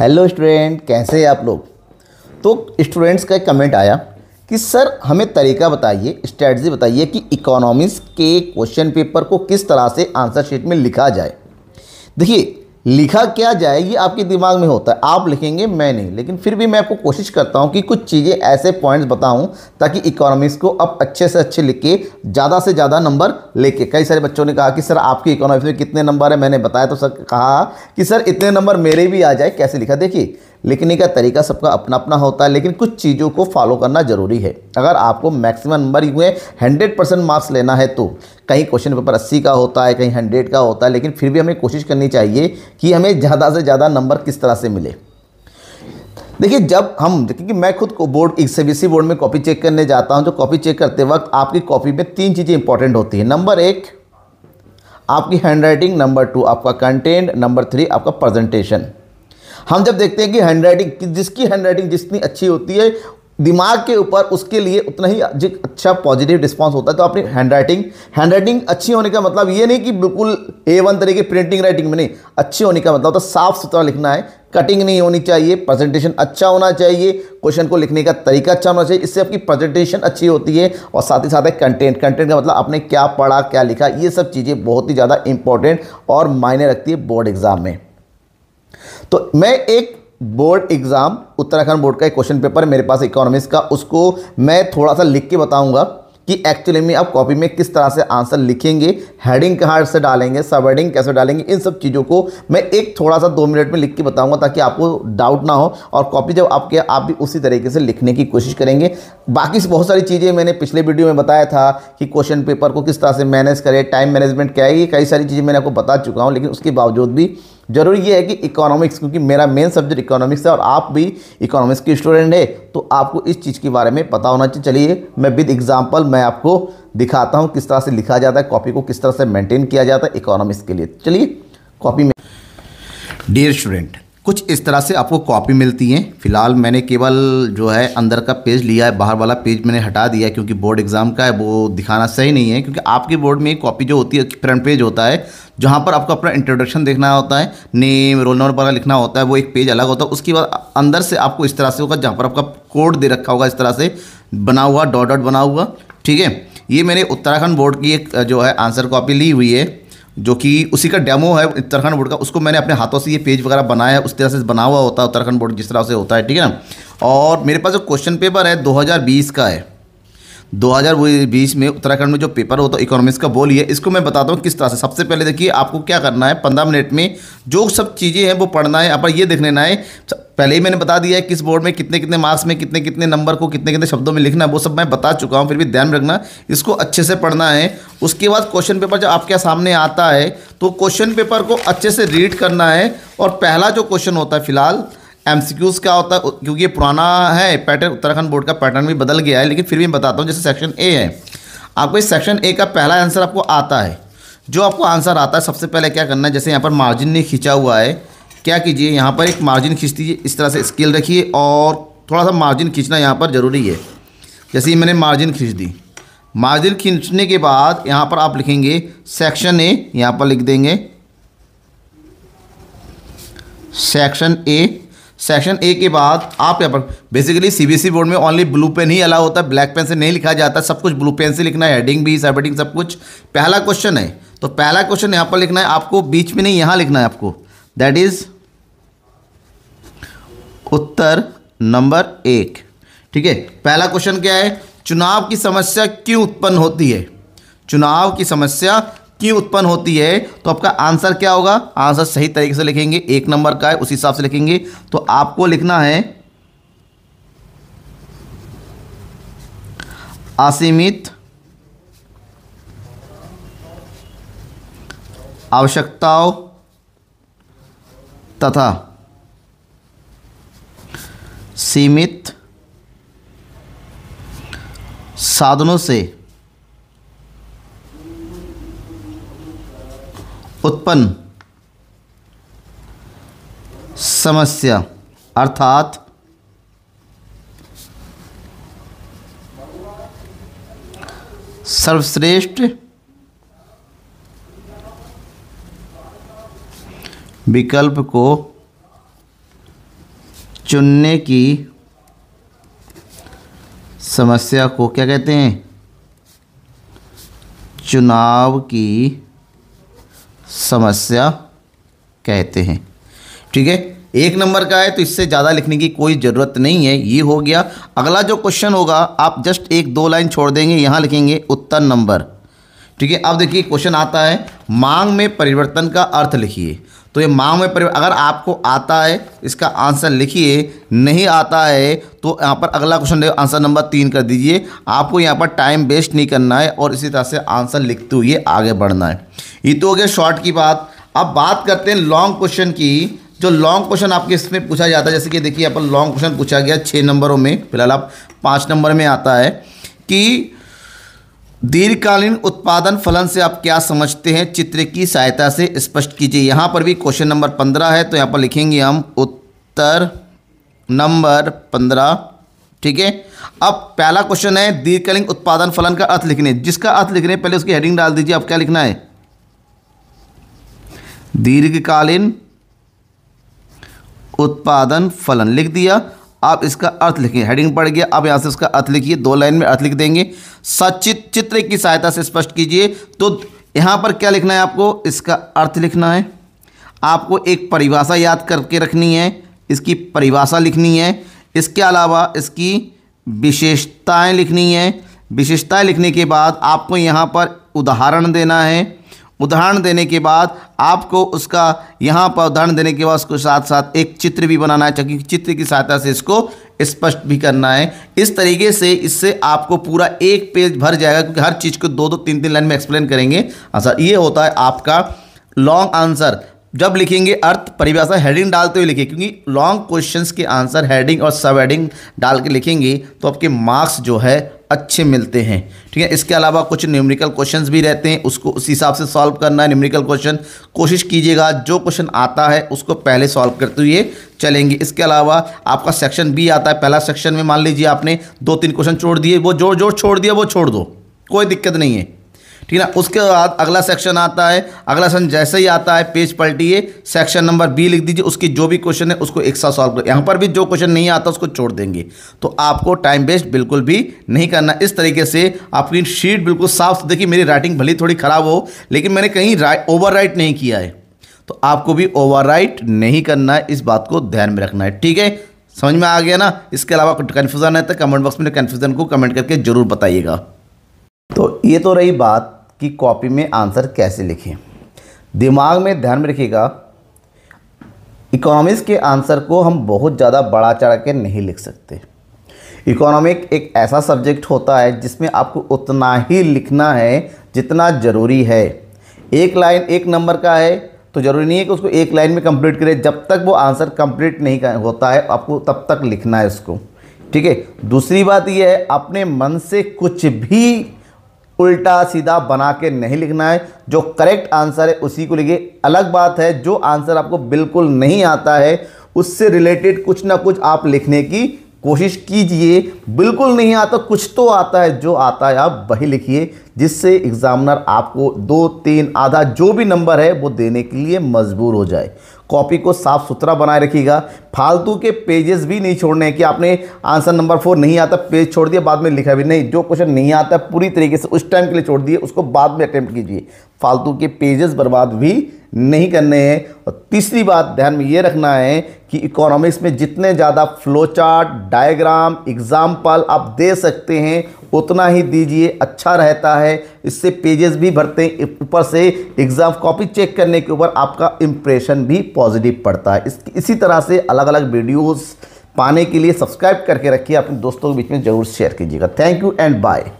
hello student कैसे हैं आप लोग तो स्टूडेंट्स का एक कमेंट आया कि सर हमें तरीका बताइए स्ट्रैटी बताइए कि इकोनॉमिक्स के क्वेश्चन पेपर को किस तरह से आंसर शीट में लिखा जाए देखिए लिखा क्या जाए ये आपके दिमाग में होता है आप लिखेंगे मैं नहीं लेकिन फिर भी मैं आपको कोशिश करता हूँ कि कुछ चीज़ें ऐसे पॉइंट्स बताऊँ ताकि इकोनॉमिक्स को अब अच्छे से अच्छे लिख के ज़्यादा से ज़्यादा नंबर लेके कई सारे बच्चों ने कहा कि सर आपकी इकोनॉमिक्स में कितने नंबर है मैंने बताया तो सर कहा कि सर इतने नंबर मेरे भी आ जाए कैसे लिखा देखिए लिखने का तरीका सबका अपना अपना होता है लेकिन कुछ चीज़ों को फॉलो करना जरूरी है अगर आपको मैक्सिमम नंबर हुए हंड्रेड परसेंट मार्क्स लेना है तो कहीं क्वेश्चन पेपर अस्सी का होता है कहीं हंड्रेड का होता है लेकिन फिर भी हमें कोशिश करनी चाहिए कि हमें ज़्यादा से ज़्यादा नंबर किस तरह से मिले देखिए जब हम क्योंकि मैं खुद को बोर्ड सी बोर्ड में कॉपी चेक करने जाता हूँ जो कॉपी चेक करते वक्त आपकी कॉपी में तीन चीज़ें इंपॉर्टेंट होती हैं नंबर एक आपकी हैंड राइटिंग नंबर टू आपका कंटेंट नंबर थ्री आपका प्रेजेंटेशन हम जब देखते हैं कि हैंड राइटिंग जिसकी हैंड राइटिंग जितनी अच्छी होती है दिमाग के ऊपर उसके लिए उतना ही अच्छा पॉजिटिव रिस्पांस होता है तो अपनी हैंड राइटिंग हैंड राइटिंग अच्छी होने का मतलब ये नहीं कि बिल्कुल ए वन तरीके प्रिंटिंग राइटिंग में नहीं अच्छी होने का मतलब तो साफ सुथरा लिखना है कटिंग नहीं होनी चाहिए प्रेजेंटेशन अच्छा होना चाहिए क्वेश्चन को लिखने का तरीका अच्छा होना चाहिए इससे आपकी प्रेजेंटेशन अच्छी होती है और साथ ही साथ है कंटेंट कंटेंट का मतलब आपने क्या पढ़ा क्या लिखा ये सब चीज़ें बहुत ही ज़्यादा इंपॉर्टेंट और मायने रखती है बोर्ड एग्ज़ाम में तो मैं एक बोर्ड एग्ज़ाम उत्तराखंड बोर्ड का एक क्वेश्चन पेपर मेरे पास इकोनॉमिक्स का उसको मैं थोड़ा सा लिख के बताऊंगा कि एक्चुअली में आप कॉपी में किस तरह से आंसर लिखेंगे हेडिंग कहाँ से डालेंगे सब हेडिंग कैसे डालेंगे इन सब चीज़ों को मैं एक थोड़ा सा दो मिनट में लिख के बताऊंगा ताकि आपको डाउट ना हो और कॉपी जब आपके आप भी उसी तरीके से लिखने की कोशिश करेंगे बाकी बहुत सारी चीज़ें मैंने पिछले वीडियो में बताया था कि क्वेश्चन पेपर को किस तरह से मैनेज करें टाइम मैनेजमेंट क्या है ये कई सारी चीज़ें मैंने आपको बता चुका हूँ लेकिन उसके बावजूद भी जरूरी ये है कि इकोनॉमिक्स क्योंकि मेरा मेन सब्जेक्ट इकोनॉमिक्स है और आप भी इकोनॉमिक्स के स्टूडेंट है तो आपको इस चीज़ के बारे में पता होना चाहिए चलिए मैं विद एग्जाम्पल मैं आपको दिखाता हूँ किस तरह से लिखा जाता है कॉपी को किस तरह से मेंटेन किया जाता है इकोनॉमिक्स के लिए चलिए कॉपी में डियर स्टूडेंट कुछ इस तरह से आपको कॉपी मिलती हैं फिलहाल मैंने केवल जो है अंदर का पेज लिया है बाहर वाला पेज मैंने हटा दिया है क्योंकि बोर्ड एग्ज़ाम का है वो दिखाना सही नहीं है क्योंकि आपके बोर्ड में एक कॉपी जो होती है फ्रंट पेज होता है जहाँ पर आपको अपना इंट्रोडक्शन देखना होता है नेम रोल नंबर वगैरह लिखना होता है वो एक पेज अलग होता है उसके बाद अंदर से आपको इस तरह से होगा जहाँ पर आपका कोड दे रखा होगा इस तरह से बना हुआ डॉट डॉट बना हुआ ठीक है ये मैंने उत्तराखंड बोर्ड की एक जो है आंसर कॉपी ली हुई है जो कि उसी का डेमो है उत्तराखंड बोर्ड का उसको मैंने अपने हाथों से ये पेज वगैरह बनाया है उस तरह से बना हुआ होता है उत्तराखंड बोर्ड जिस तरह से होता है ठीक है ना और मेरे पास जो क्वेश्चन पेपर है 2020 का है 2020 में उत्तराखंड में जो पेपर होता तो इकोनॉमिक्स का बोल ये इसको मैं बताता हूँ किस तरह से सबसे पहले देखिए आपको क्या करना है पंद्रह मिनट में जो सब चीज़ें हैं वो पढ़ना है आप ये देख लेना है पहले ही मैंने बता दिया है किस बोर्ड में कितने कितने मार्क्स में कितने कितने नंबर को कितने कितने शब्दों में लिखना है वो सब मैं बता चुका हूँ फिर भी ध्यान रखना इसको अच्छे से पढ़ना है उसके बाद क्वेश्चन पेपर जब आपके सामने आता है तो क्वेश्चन पेपर को अच्छे से रीड करना है और पहला जो क्वेश्चन होता है फिलहाल एमसीक्यूज क्या होता है क्योंकि ये पुराना है पैटर्न उत्तराखंड बोर्ड का पैटर्न भी बदल गया है लेकिन फिर भी मैं बताता हूँ जैसे सेक्शन ए है आपको इस सेक्शन ए का पहला आंसर आपको आता है जो आपको आंसर आता है सबसे पहले क्या करना है जैसे यहाँ पर मार्जिन नहीं खींचा हुआ है क्या कीजिए यहाँ पर एक मार्जिन खींच दीजिए इस तरह से स्केल रखिए और थोड़ा सा मार्जिन खींचना यहाँ पर ज़रूरी है जैसे ही मैंने मार्जिन खींच दी मार्जिन खींचने के बाद यहाँ पर आप लिखेंगे सेक्शन ए यहाँ पर लिख देंगे सेक्शन ए सेक्शन ए के बाद आप यहाँ पर बेसिकली सीबीएसई बोर्ड में ओनली ब्लू पेन ही अलाउ होता है ब्लैक पेन से नहीं लिखा जाता सब कुछ ब्लू पेन से लिखना है हेडिंग भी सब हेडिंग सब कुछ पहला क्वेश्चन है तो पहला क्वेश्चन यहाँ पर लिखना है आपको बीच में नहीं यहाँ लिखना है आपको दैट इज उत्तर नंबर एक ठीक है पहला क्वेश्चन क्या है चुनाव की समस्या क्यों उत्पन्न होती है चुनाव की समस्या की उत्पन्न होती है तो आपका आंसर क्या होगा आंसर सही तरीके से लिखेंगे एक नंबर का है उसी हिसाब से लिखेंगे तो आपको लिखना है असीमित आवश्यकताओं तथा सीमित साधनों से उत्पन्न समस्या अर्थात सर्वश्रेष्ठ विकल्प को चुनने की समस्या को क्या कहते हैं चुनाव की समस्या कहते हैं ठीक है एक नंबर का है तो इससे ज़्यादा लिखने की कोई ज़रूरत नहीं है ये हो गया अगला जो क्वेश्चन होगा आप जस्ट एक दो लाइन छोड़ देंगे यहाँ लिखेंगे उत्तर नंबर ठीक है अब देखिए क्वेश्चन आता है मांग में परिवर्तन का अर्थ लिखिए तो ये मांग में परिवर्तन अगर आपको आता है इसका आंसर लिखिए नहीं आता है तो यहाँ पर अगला क्वेश्चन आंसर नंबर तीन कर दीजिए आपको यहाँ पर टाइम वेस्ट नहीं करना है और इसी तरह से आंसर लिखते हुए आगे बढ़ना है ये तो हो गया शॉर्ट की बात अब बात करते हैं लॉन्ग क्वेश्चन की जो लॉन्ग क्वेश्चन आपके इसमें पूछा जाता है जैसे कि देखिए यहाँ पर लॉन्ग क्वेश्चन पूछा गया छः नंबरों में फिलहाल आप पाँच नंबर में आता है कि दीर्घकालीन उत्पादन फलन से आप क्या समझते हैं चित्र की सहायता से स्पष्ट कीजिए यहाँ पर भी क्वेश्चन नंबर पंद्रह है तो यहाँ पर लिखेंगे हम उत्तर नंबर पंद्रह ठीक है अब पहला क्वेश्चन है दीर्घकालीन उत्पादन फलन का अर्थ लिखने जिसका अर्थ लिखने पहले उसकी हेडिंग डाल दीजिए अब क्या लिखना है दीर्घकालीन उत्पादन फलन लिख दिया आप इसका अर्थ लिखें हेडिंग पड़ गया अब यहाँ से उसका अर्थ लिखिए दो लाइन में अर्थ लिख देंगे सचित चित्र की सहायता से स्पष्ट कीजिए तो यहाँ पर क्या लिखना है आपको इसका अर्थ लिखना है आपको एक परिभाषा याद करके रखनी है इसकी परिभाषा लिखनी है इसके अलावा इसकी विशेषताएँ लिखनी है विशेषताएँ लिखने के बाद आपको यहाँ पर उदाहरण देना है उदाहरण देने के बाद आपको उसका यहाँ पर उदाहरण देने के बाद उसको साथ साथ एक चित्र भी बनाना है चूँकि चित्र की सहायता से इसको स्पष्ट भी करना है इस तरीके से इससे आपको पूरा एक पेज भर जाएगा क्योंकि हर चीज़ को दो दो तीन तीन लाइन में एक्सप्लेन करेंगे आंसर हाँ ये होता है आपका लॉन्ग आंसर जब लिखेंगे अर्थ परिभाषा हेडिंग डालते हुए लिखे क्योंकि लॉन्ग क्वेश्चंस के आंसर हेडिंग और सब हेडिंग डाल के लिखेंगे तो आपके मार्क्स जो है अच्छे मिलते हैं ठीक है इसके अलावा कुछ न्यूमेरिकल क्वेश्चंस भी रहते हैं उसको उस हिसाब से सॉल्व करना है न्यूमेरिकल क्वेश्चन कोशिश कीजिएगा जो क्वेश्चन आता है उसको पहले सॉल्व करते हुए चलेंगे इसके अलावा आपका सेक्शन बी आता है पहला सेक्शन में मान लीजिए आपने दो तीन क्वेश्चन छोड़ दिए वो जोर जोर छोड़ दिया वो छोड़ दो कोई दिक्कत नहीं है ठीक है ना उसके बाद अगला सेक्शन आता है अगला सेक्शन जैसे ही आता है पेज पलटिए सेक्शन नंबर बी लिख दीजिए उसकी जो भी क्वेश्चन है उसको एक साथ सॉल्व कर यहाँ पर भी जो क्वेश्चन नहीं आता उसको छोड़ देंगे तो आपको टाइम वेस्ट बिल्कुल भी नहीं करना इस तरीके से आपकी शीट बिल्कुल साफ देखिए मेरी राइटिंग भली थोड़ी ख़राब हो लेकिन मैंने कहीं ओवर राइट नहीं किया है तो आपको भी ओवर नहीं करना है इस बात को ध्यान में रखना है ठीक है समझ में आ गया ना इसके अलावा कुछ कन्फ्यूज़न है तो कमेंट बॉक्स में कन्फ्यूज़न को कमेंट करके ज़रूर बताइएगा तो ये तो रही बात कि कॉपी में आंसर कैसे लिखें दिमाग में ध्यान में रखिएगा इकोनॉमिक्स के आंसर को हम बहुत ज़्यादा बड़ा चढ़ा के नहीं लिख सकते इकोनॉमिक एक ऐसा सब्जेक्ट होता है जिसमें आपको उतना ही लिखना है जितना ज़रूरी है एक लाइन एक नंबर का है तो ज़रूरी नहीं है कि उसको एक लाइन में कंप्लीट करें जब तक वो आंसर कंप्लीट नहीं होता है आपको तब तक लिखना है उसको ठीक है दूसरी बात यह है अपने मन से कुछ भी उल्टा सीधा बना के नहीं लिखना है जो करेक्ट आंसर है उसी को लिखिए अलग बात है जो आंसर आपको बिल्कुल नहीं आता है उससे रिलेटेड कुछ ना कुछ आप लिखने की कोशिश कीजिए बिल्कुल नहीं आता कुछ तो आता है जो आता है आप वही लिखिए जिससे एग्जामिनर आपको दो तीन आधा जो भी नंबर है वो देने के लिए मजबूर हो जाए कॉपी को साफ़ सुथरा बनाए रखिएगा फालतू के पेजेस भी नहीं छोड़ने कि आपने आंसर नंबर फोर नहीं आता पेज छोड़ दिया बाद में लिखा भी नहीं जो क्वेश्चन नहीं आता पूरी तरीके से उस टाइम के लिए छोड़ दिए उसको बाद में अटैम्प्ट कीजिए फालतू के पेजेस बर्बाद भी नहीं करने हैं और तीसरी बात ध्यान में ये रखना है कि इकोनॉमिक्स में जितने ज़्यादा फ्लो चार्ट डायग्राम एग्ज़ाम्पल आप दे सकते हैं उतना ही दीजिए अच्छा रहता है इससे पेजेस भी भरते हैं ऊपर से एग्ज़ाम कॉपी चेक करने के ऊपर आपका इम्प्रेशन भी पॉजिटिव पड़ता है इस, इसी तरह से अलग अलग अलग वीडियोज़ पाने के लिए सब्सक्राइब करके रखिए अपने दोस्तों के बीच में ज़रूर शेयर कीजिएगा थैंक यू एंड बाय